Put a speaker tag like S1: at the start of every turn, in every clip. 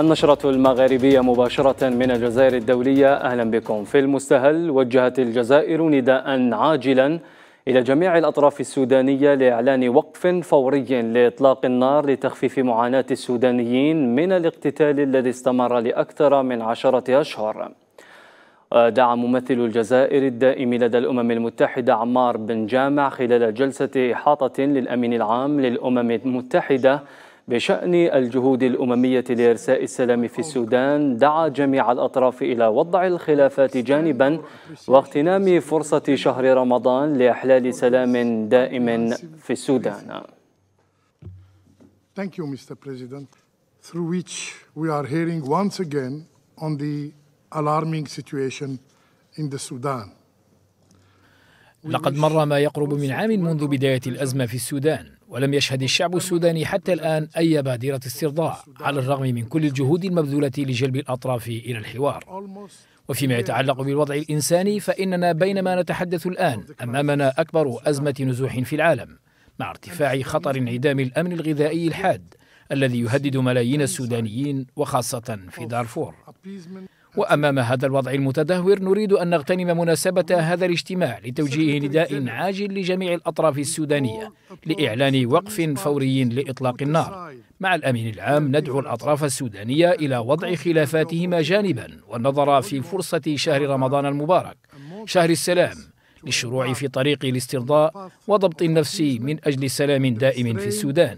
S1: النشرة المغاربية مباشرة من الجزائر الدولية أهلا بكم في المستهل وجهت الجزائر نداء عاجلا إلى جميع الأطراف السودانية لإعلان وقف فوري لإطلاق النار لتخفيف معاناة السودانيين من الاقتتال الذي استمر لأكثر من عشرة أشهر دعا ممثل الجزائر الدائم لدى الأمم المتحدة عمار بن جامع خلال جلسة إحاطة للأمين العام للأمم المتحدة بشأن الجهود الأممية لإرساء السلام في السودان دعا جميع الأطراف إلى وضع الخلافات جانبا واغتنام فرصة شهر رمضان لإحلال سلام دائم في السودان
S2: Thank you, Mr. President, through which we are hearing once again on the alarming situation in the Sudan. لقد مر ما يقرب من عام
S3: منذ بداية الأزمة في السودان ولم يشهد الشعب السوداني حتى الآن أي بادرة استرضاع على الرغم من كل الجهود المبذولة لجلب الأطراف إلى الحوار وفيما يتعلق بالوضع الإنساني فإننا بينما نتحدث الآن أمامنا أكبر أزمة نزوح في العالم مع ارتفاع خطر انعدام الأمن الغذائي الحاد الذي يهدد ملايين السودانيين وخاصة في دارفور وأمام هذا الوضع المتدهور نريد أن نغتنم مناسبة هذا الاجتماع لتوجيه نداء عاجل لجميع الأطراف السودانية لإعلان وقف فوري لإطلاق النار مع الأمين العام ندعو الأطراف السودانية إلى وضع خلافاتهما جانبا والنظر في فرصة شهر رمضان المبارك شهر السلام للشروع في طريق الاسترضاء وضبط النفس من أجل
S1: سلام دائم في السودان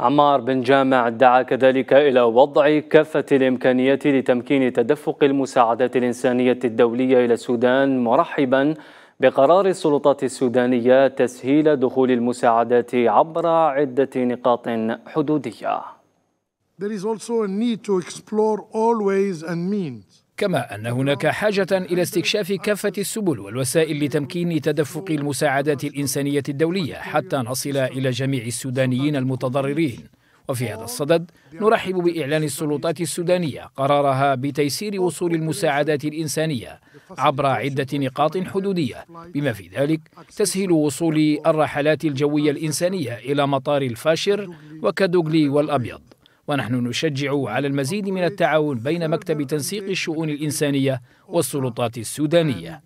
S1: عمار بن جامع دعا كذلك إلى وضع كافة الإمكانيات لتمكين تدفق المساعدات الإنسانية الدولية إلى السودان مرحبا بقرار السلطات السودانية تسهيل دخول المساعدات عبر عدة نقاط حدودية
S2: There is also a need to explore
S3: all ways and means كما أن هناك حاجة إلى استكشاف كافة السبل والوسائل لتمكين تدفق المساعدات الإنسانية الدولية حتى نصل إلى جميع السودانيين المتضررين وفي هذا الصدد نرحب بإعلان السلطات السودانية قرارها بتيسير وصول المساعدات الإنسانية عبر عدة نقاط حدودية بما في ذلك تسهيل وصول الرحلات الجوية الإنسانية إلى مطار الفاشر وكدوغلي والأبيض ونحن نشجع على المزيد من التعاون بين مكتب تنسيق الشؤون الإنسانية والسلطات السودانية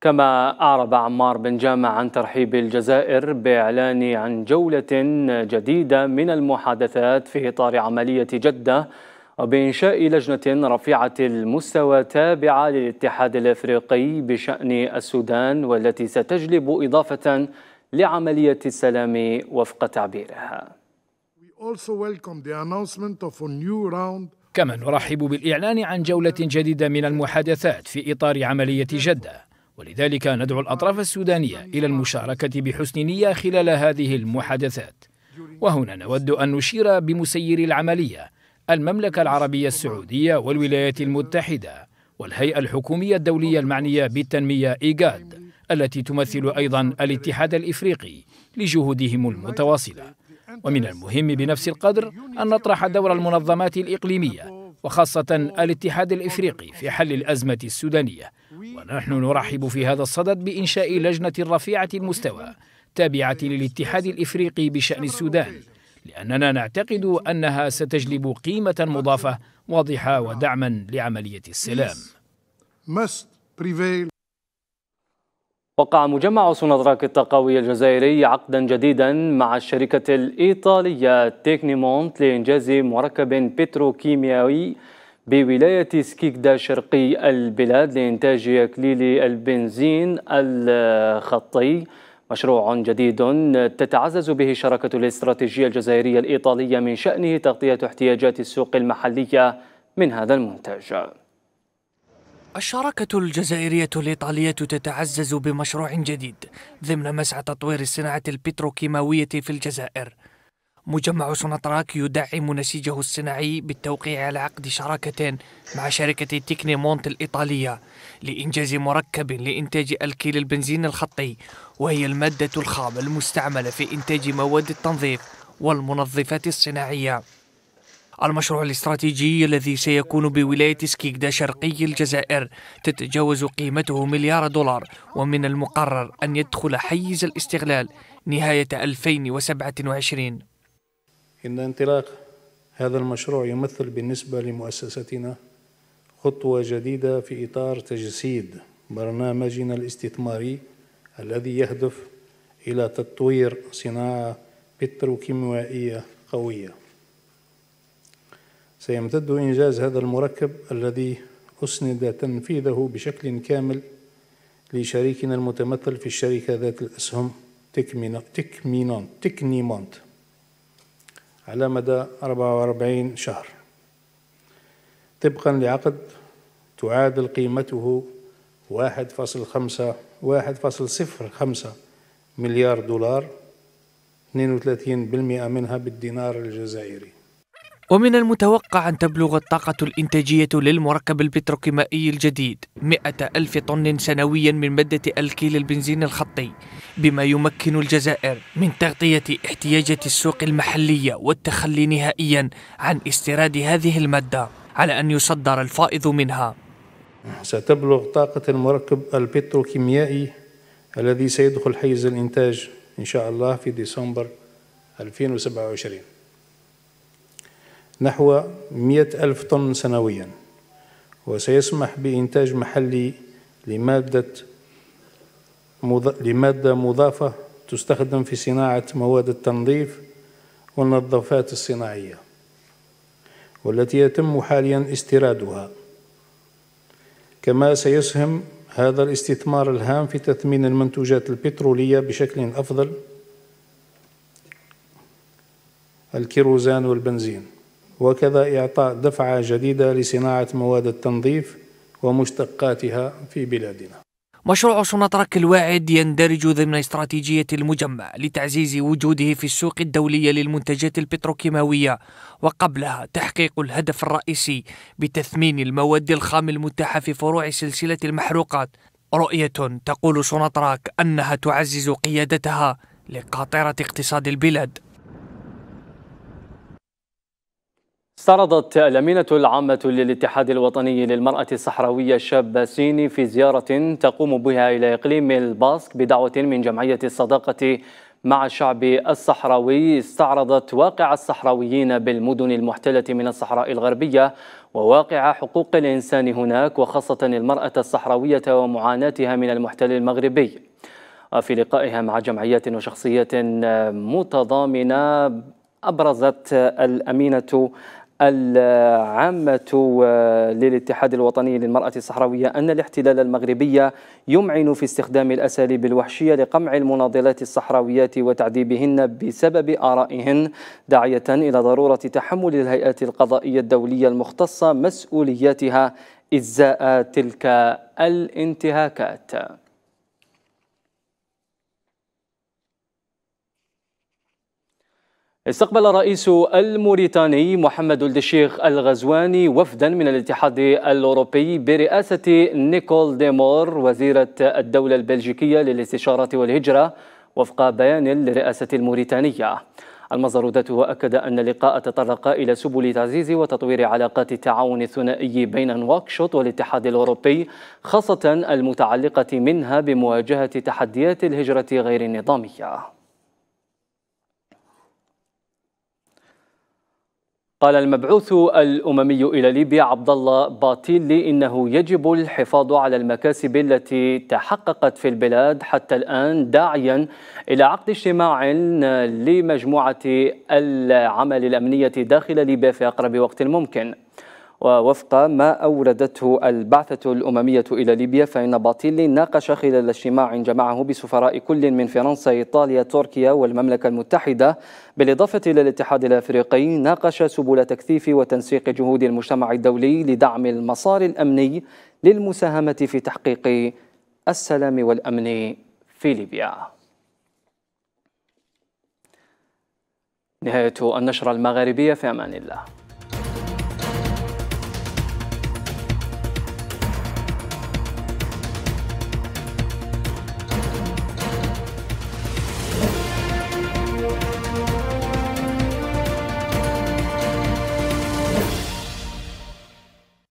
S1: كما أعرب عمار بن جامع عن ترحيب الجزائر بإعلان عن جولة جديدة من المحادثات في إطار عملية جدة وبإنشاء لجنة رفيعة المستوى تابعة للاتحاد الأفريقي بشأن السودان والتي ستجلب إضافة لعملية السلام وفق تعبيرها
S3: كما نرحب بالإعلان عن جولة جديدة من المحادثات في إطار عملية جدة ولذلك ندعو الأطراف السودانية إلى المشاركة بحسن نية خلال هذه المحادثات وهنا نود أن نشير بمسير العملية المملكة العربية السعودية والولايات المتحدة والهيئة الحكومية الدولية المعنية بالتنمية إيجاد التي تمثل أيضا الاتحاد الإفريقي لجهودهم المتواصلة ومن المهم بنفس القدر أن نطرح دور المنظمات الإقليمية وخاصة الاتحاد الإفريقي في حل الأزمة السودانية ونحن نرحب في هذا الصدد بإنشاء لجنة رفيعة المستوى تابعة للاتحاد الإفريقي بشأن السودان لأننا نعتقد أنها ستجلب قيمة مضافة واضحة ودعما لعملية السلام
S1: وقع مجمع سنطراك التقوي الجزائري عقدا جديدا مع الشركة الإيطالية تيكنيمونت لإنجاز مركب بتروكيميائي بولاية سكيكدا شرقي البلاد لإنتاج أكليل البنزين الخطي مشروع جديد تتعزز به شركة الاستراتيجية الجزائرية الإيطالية من شأنه تغطية احتياجات السوق المحلية من هذا المنتج
S4: الشراكة الجزائرية الإيطالية تتعزز بمشروع جديد ضمن مسعى تطوير الصناعة البتروكيماوية في الجزائر مجمع سنطراك يدعم نسيجه الصناعي بالتوقيع على عقد شراكة مع شركة تيكني مونت الإيطالية لإنجاز مركب لإنتاج الكيل البنزين الخطي وهي المادة الخام المستعملة في إنتاج مواد التنظيف والمنظفات الصناعية المشروع الاستراتيجي الذي سيكون بولاية سكيكدا شرقي الجزائر تتجاوز قيمته مليار دولار ومن المقرر أن يدخل حيز الاستغلال نهاية 2027 إن انطلاق هذا المشروع يمثل بالنسبة لمؤسستنا خطوة
S2: جديدة في إطار تجسيد برنامجنا الاستثماري الذي يهدف إلى تطوير صناعة بتروكيماوية قوية سيمتد إنجاز هذا المركب الذي أسند تنفيذه بشكل كامل لشريكنا المتمثل في الشركة ذات الأسهم تكمينونت تكنيمونت على مدى 44 شهر طبقا لعقد تعادل قيمته 1.5 مليار دولار 32% منها بالدينار الجزائري
S4: ومن المتوقع أن تبلغ الطاقة الإنتاجية للمركب البتروكيمائي الجديد 100 ألف طن سنويا من مادة الكيل البنزين الخطي بما يمكن الجزائر من تغطية احتياجات السوق المحلية والتخلي نهائيا عن استيراد هذه المادة على أن يصدر الفائض منها
S2: ستبلغ طاقة المركب البتروكيميائي الذي سيدخل حيز الإنتاج إن شاء الله في ديسمبر 2027 نحو مئة ألف طن سنويا وسيسمح بإنتاج محلي لمادة لمادة مضافة تستخدم في صناعة مواد التنظيف والنظافات الصناعية والتي يتم حاليا استيرادها كما سيسهم هذا الاستثمار الهام في تثمين المنتوجات البترولية بشكل أفضل الكيروزان والبنزين وكذا إعطاء دفعة جديدة لصناعة مواد التنظيف ومشتقاتها في بلادنا
S4: مشروع سونطراك الواعد يندرج ضمن استراتيجية المجمع لتعزيز وجوده في السوق الدولية للمنتجات البتروكيماوية وقبلها تحقيق الهدف الرئيسي بتثمين المواد الخام المتاحة في فروع سلسلة المحروقات رؤية تقول سونطراك أنها تعزز قيادتها لقاطرة اقتصاد البلاد
S1: استعرضت الأمينة العامة للاتحاد الوطني للمرأة الصحراوية شابة سيني في زيارة تقوم بها إلى إقليم الباسك بدعوة من جمعية الصداقة مع الشعب الصحراوي استعرضت واقع الصحراويين بالمدن المحتلة من الصحراء الغربية وواقع حقوق الإنسان هناك وخاصة المرأة الصحراوية ومعاناتها من المحتل المغربي في لقائها مع جمعيات وشخصيات متضامنة أبرزت الأمينة العامة للاتحاد الوطني للمرأة الصحراوية أن الاحتلال المغربي يمعن في استخدام الأساليب الوحشية لقمع المناضلات الصحراويات وتعذيبهن بسبب آرائهن داعية إلى ضرورة تحمل الهيئات القضائية الدولية المختصة مسؤولياتها إزاء تلك الانتهاكات استقبل الرئيس الموريتاني محمد ولد الشيخ الغزواني وفدا من الاتحاد الاوروبي برئاسه نيكول ديمور وزيره الدوله البلجيكيه للاستشاره والهجره وفق بيان لرئاسه الموريتانيه. المصدر ذاته اكد ان اللقاء تطرق الى سبل تعزيز وتطوير علاقات التعاون الثنائي بين نواكشوط والاتحاد الاوروبي خاصه المتعلقه منها بمواجهه تحديات الهجره غير النظاميه. قال المبعوث الأممي إلى ليبيا عبد الله باتيلي إنه يجب الحفاظ على المكاسب التي تحققت في البلاد حتى الآن داعيا إلى عقد اجتماع لمجموعة العمل الأمنية داخل ليبيا في أقرب وقت ممكن ووفق ما أوردته البعثة الأممية إلى ليبيا فإن باطيلي ناقش خلال اجتماع جمعه بسفراء كل من فرنسا إيطاليا تركيا والمملكة المتحدة بالإضافة إلى الاتحاد الأفريقي ناقش سبل تكثيف وتنسيق جهود المجتمع الدولي لدعم المسار الأمني للمساهمة في تحقيق السلام والأمن في ليبيا نهاية النشرة المغاربية في أمان الله